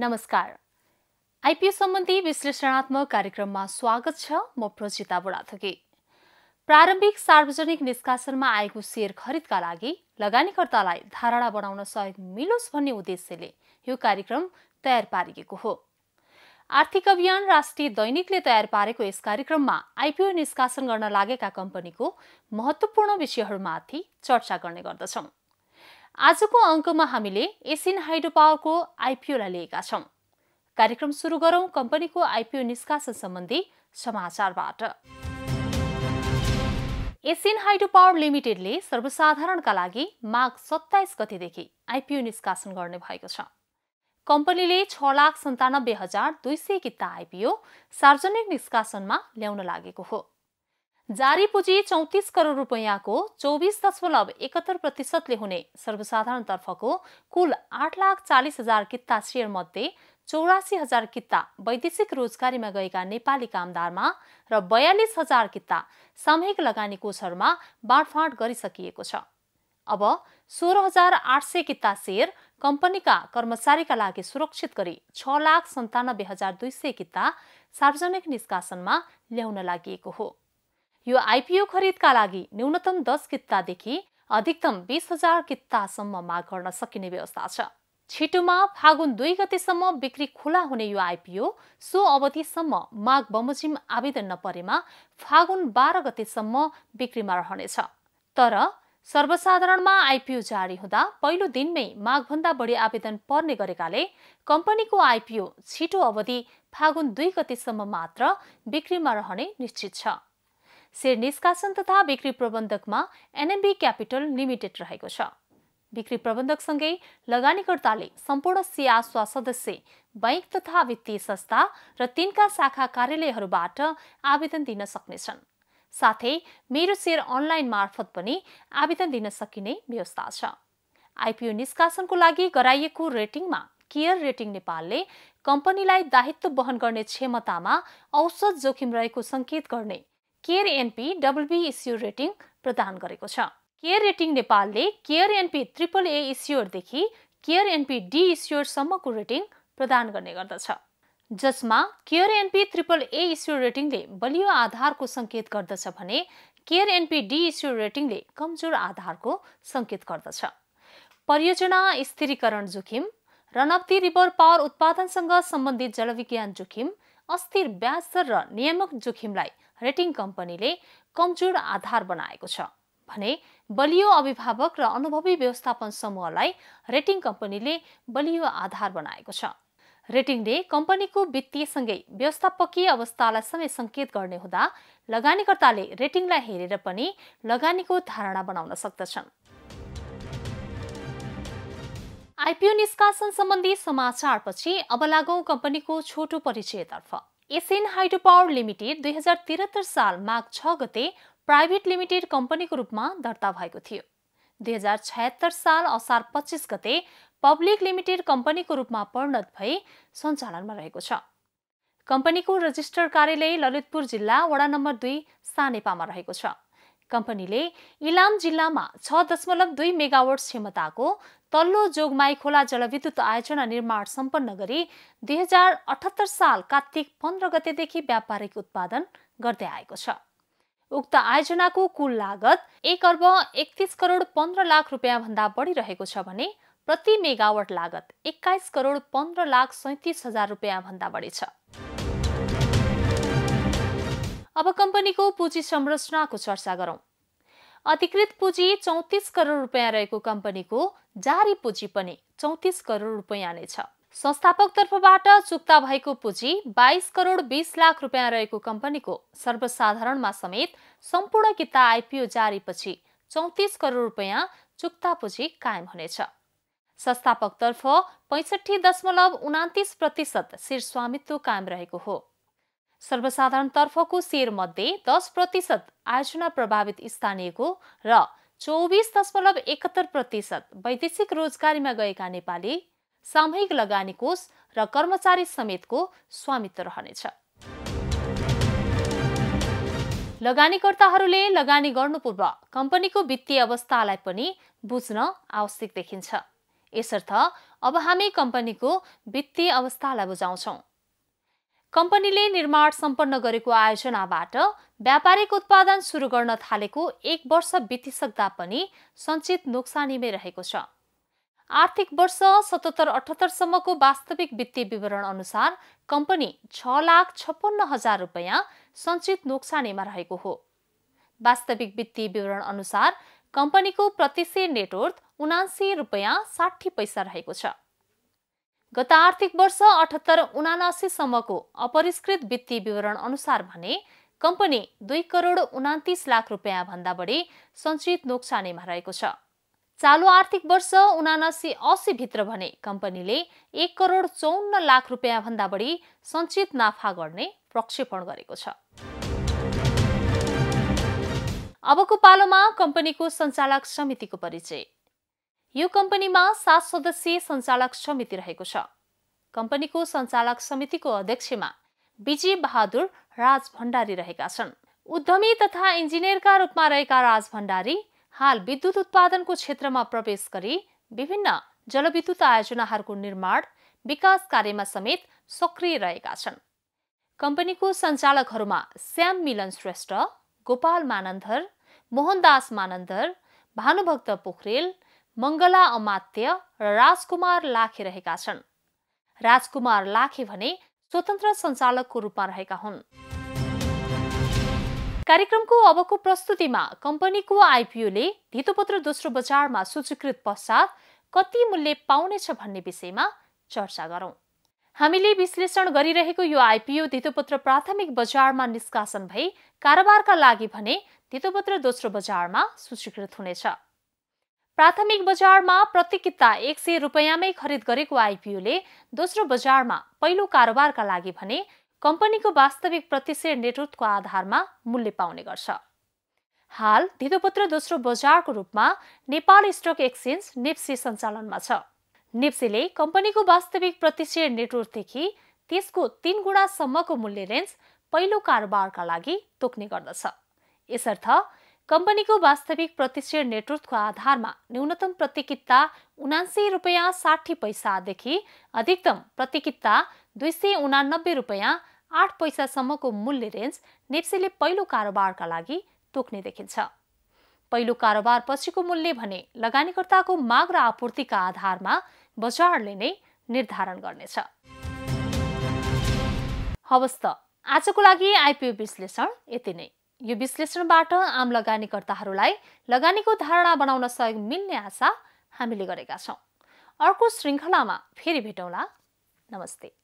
नमस्कार आइपिओ सम्बन्धी विश्लेषणात्मक कार्यक्रममा स्वागत छ म प्रजिता बुढाथोकी प्रारम्भिक सार्वजनिक निष्कासनमा आएको सेयर खरिदका लागि लगानीकर्तालाई धारणा बनाउन सहयोग मिलोस् भन्ने उद्देश्यले यो कार्यक्रम तयार पारिएको हो आर्थिक अभियान राष्ट्रिय दैनिकले तयार पारेको यस कार्यक्रममा आइपिओ निष्कासन गर्न लागेका कम्पनीको महत्त्वपूर्ण विषयहरूमाथि चर्चा गर्ने गर्दछौँ आजको अङ्कमा हामीले एसियन हाइड्रो पावरको आइपिओलाई लिएका छौँ कार्यक्रम सुरु गरौँ कम्पनीको आइपिओ निष्कासन सम्बन्धी समाचारबाट एसियन हाइड्रो पावर लिमिटेडले सर्वसाधारणका लागि माघ सत्ताइस गतिदेखि आइपिओ निष्कासन गर्ने भएको छ कम्पनीले छ लाख सन्तानब्बे हजार दुई सय किता आइपिओ सार्वजनिक निष्कासनमा ल्याउन लागेको हो जारी पुँजी चौतिस करोड रुपैयाँको चौबिस दशमलव एकहत्तर प्रतिशतले हुने सर्वसाधारणतर्फको कुल आठ लाख चालिस हजार किता मध्ये चौरासी हजार किता वैदेशिक रोजगारीमा गएका नेपाली कामदारमा र बयालिस हजार किता सामूहिक लगानी कोषहरूमा बाँडफाँड गरिसकिएको छ अब सोह्र हजार आठ सय किता सेयर कम्पनीका कर्मचारीका लागि सुरक्षित गरी छ लाख सन्तानब्बे हजार दुई सय किता सार्वजनिक निष्कासनमा ल्याउन लागि हो यो आइपिओ खरिदका लागि न्यूनतम दस कित्तादेखि अधिकतम बिस हजार कित्तासम्म माग गर्न सकिने व्यवस्था छ छिटोमा फागुन दुई गतेसम्म बिक्री खुला हुने यो आइपिओ सो अवधिसम्म माग बमोजिम आवेदन नपरेमा फागुन बाह्र गतेसम्म बिक्रीमा रहनेछ तर सर्वसाधारणमा आइपिओ जारी हुँदा पहिलो दिनमै माघभन्दा बढी आवेदन पर्ने गरेकाले कम्पनीको आइपिओ छिटो अवधि फागुन दुई गतेसम्म मात्र बिक्रीमा रहने निश्चित छ सेयर निष्कासन तथा बिक्री प्रबन्धकमा एनएमबी क्यापिटल लिमिटेड रहेको छ बिक्री प्रबन्धकसँगै लगानीकर्ताले सम्पूर्ण स्वा सदस्य बैङ्क तथा वित्तीय संस्था र तिनका शाखा कार्यालयहरूबाट आवेदन दिन सक्नेछन् साथै मेरो सेयर अनलाइन मार्फत पनि आवेदन दिन सकिने व्यवस्था छ आइपिओ निष्कासनको लागि गराइएको रेटिङमा केयर रेटिङ नेपालले कम्पनीलाई दायित्व वहन गर्ने क्षमतामा औसत जोखिम रहेको सङ्केत गर्ने केयर एनपी डब्लुबी इस्यु रेटिङ प्रदान गरेको छ केयर रेटिङ नेपालले केयर एनपी ट्रिपल ए इस्योरदेखि केयर एनपी डी इस्योरसम्मको रेटिङ प्रदान गर्ने गर्दछ जसमा care NP triple A issuer रेटिङले बलियो आधारको सङ्केत गर्दछ भने केयर एनपी डी इस्योर रेटिङले कमजोर आधारको सङ्केत गर्दछ परियोजना स्थिरीकरण जोखिम रणप्ती रिभर पावर उत्पादनसँग सम्बन्धित जलविज्ञान जोखिम अस्थिर ब्याज दर र नियामक जोखिमलाई रेटिङ कम्पनीले कमजोर आधार बनाएको छ भने बलियो अभिभावक र अनुभवी व्यवस्थापन समूहलाई रेटिङ कम्पनीले बलियो आधार बनाएको छ रेटिङले कम्पनीको वित्तीय सँगै व्यवस्थापकीय अवस्थालाई समेत सङ्केत गर्ने हुँदा लगानीकर्ताले रेटिङलाई हेरेर पनि लगानीको धारणा बनाउन सक्दछन् आइपिओ निष्कासन सम्बन्धी समाचारपछि अब लागौँ कम्पनीको छोटो परिचयतर्फ एसियन हाइड्रो पावर लिमिटेड दुई हजार त्रिहत्तर साल माघ छ गते प्राइभेट लिमिटेड कम्पनीको रूपमा दर्ता भएको थियो दुई हजार छयत्तर साल असार पच्चिस गते पब्लिक लिमिटेड कम्पनीको रूपमा परिणत भई सञ्चालनमा रहेको छ कम्पनीको रजिस्टर कार्यालय ललितपुर जिल्ला वडा नम्बर दुई सानेपामा रहेको छ कम्पनीले इलाम जिल्लामा छ दशमलव दुई मेगावट क्षमताको तल्लो जोगमाई खोला जलविद्युत आयोजना निर्माण सम्पन्न गरी दुई हजार अठहत्तर साल कात्तिक पन्ध्र गतेदेखि व्यापारिक उत्पादन गर्दै आएको छ उक्त आयोजनाको कुल लागत एक अर्ब एकतिस करोड पन्ध्र लाख रुपियाँभन्दा बढिरहेको छ भने प्रति मेगावट लागत एक्काइस करोड पन्ध्र लाख सैतिस हजार रुपियाँभन्दा बढी छ अब कम्पनीको पुँजी संरचनाको चर्चा गरौँ अधिकृत पुँजी चौतिस करोड रुपियाँ रहेको कम्पनीको जारी पुँजी पनि चौतिस करोड रुपियाँ नै छ संस्थापक तर्फबाट चुक्ता भएको पुँजी बाइस करोड बिस लाख रुपियाँ रहेको कम्पनीको सर्वसाधारणमा समेत सम्पूर्ण किता आइपिओ जारीपछि चौतिस करोड रुपियाँ चुक्ता पुँजी कायम हुनेछ संस्थापकतर्फ पैँसठी दशमलव उनातिस प्रतिशत शीर्ष स्वामित्व कायम रहेको हो सर्वसाधारणतर्फको सेयरमध्ये दस प्रतिशत आयोजना प्रभावित स्थानीयको र चौबिस दशमलव एकहत्तर प्रतिशत वैदेशिक रोजगारीमा गएका नेपाली सामूहिक लगानी कोष र कर्मचारी समेतको स्वामित्व रहनेछ लगानीकर्ताहरूले लगानी गर्नु पूर्व कम्पनीको वित्तीय अवस्थालाई पनि बुझ्न आवश्यक देखिन्छ यसर्थ अब हामी कम्पनीको वित्तीय अवस्थालाई बुझाउँछौँ कम्पनीले निर्माण सम्पन्न गरेको आयोजनाबाट व्यापारिक उत्पादन सुरु गर्न थालेको एक वर्ष बितिसक्दा पनि सञ्चित नोक्सानीमै रहेको छ आर्थिक वर्ष सतहत्तर अठहत्तरसम्मको वास्तविक वित्तीय विवरण अनुसार कम्पनी छ लाख छप्पन्न हजार रुपियाँ सञ्चित नोक्सानीमा रहेको हो वास्तविक वित्तीय विवरण अनुसार कम्पनीको प्रतिशय नेटवर्थ उनासी रुपियाँ साठी पैसा रहेको छ गत आर्थिक वर्ष अठहत्तर उनासीसम्मको अपरिष्कृत वित्तीय विवरण अनुसार भने कम्पनी दुई करोड उनातिस लाख भन्दा बढी सञ्चित नोक्सानीमा रहेको छ चालु आर्थिक वर्ष उनासी भित्र भने कम्पनीले एक करोड चौन्न लाख भन्दा बढी सञ्चित नाफा गर्ने प्रक्षेपण गरेको छ अबको पालोमा कम्पनीको सञ्चालक समितिको परिचय यो कम्पनीमा सात सदस्यीय सञ्चालक समिति रहेको छ कम्पनीको सञ्चालक समितिको अध्यक्षमा विजय बहादुर राज भण्डारी रहेका छन् उद्यमी तथा इन्जिनियरका रूपमा रहेका राज भण्डारी हाल विद्युत उत्पादनको क्षेत्रमा प्रवेश गरी विभिन्न जलविद्युत आयोजनाहरूको निर्माण विकास कार्यमा समेत सक्रिय रहेका छन् कम्पनीको सञ्चालकहरूमा श्याम मिलन श्रेष्ठ गोपाल मानन्धर मोहनदास मानन्धर भानुभक्त पोखरेल मङ्गला अमात्य र राजकुमार लाखे रहेका छन् राजकुमार लाखे भने स्वतन्त्र सञ्चालकको रूपमा रहेका हुन् कार्यक्रमको अबको प्रस्तुतिमा कम्पनीको आइपिओले धितोपत्र दोस्रो बजारमा सूचीकृत पश्चात कति मूल्य पाउनेछ भन्ने विषयमा चर्चा गरौँ हामीले विश्लेषण गरिरहेको यो आइपिओ धितोपत्र प्राथमिक बजारमा निष्कासन भई कारोबारका लागि भने धितोपत्र दोस्रो बजारमा सूचीकृत हुनेछ प्राथमिक बजारमा प्रति किता एक सय रुपियाँमै खरिद गरेको आइपिओले दोस्रो बजारमा पहिलो कारोबारका लागि भने कम्पनीको वास्तविक प्रतिशेर नेतृत्वको आधारमा मूल्य पाउने गर्छ हाल धितोपत्र दोस्रो बजारको रूपमा नेपाल स्टक एक्सचेन्ज नेप्सी सञ्चालनमा छ नेप्सीले कम्पनीको वास्तविक प्रतिशेर नेटवर्कदेखि त्यसको तीन गुणासम्मको मूल्य रेन्ज पहिलो कारोबारका लागि तोक्ने गर्दछ यसर्थ कम्पनीको वास्तविक प्रतिशत नेतृत्वको आधारमा न्यूनतम प्रतिकित्ता उनासी रुपियाँ साठी पैसादेखि अधिकतम प्रतिकित्ता दुई सय उनानब्बे रुपियाँ आठ पैसासम्मको मूल्य रेन्ज नेप्सेले पहिलो कारोबारका लागि तोक्ने देखिन्छ पहिलो कारोबार पछिको मूल्य भने लगानीकर्ताको माग र आपूर्तिका आधारमा बजारले नै निर्धारण गर्नेछ हवस् त आजको लागि आइपिओ विश्लेषण यति नै यो विश्लेषणबाट आम लगानीकर्ताहरूलाई लगानीको धारणा बनाउन सहयोग मिल्ने आशा हामीले गरेका छौँ अर्को श्रृङ्खलामा फेरि भेटौँला नमस्ते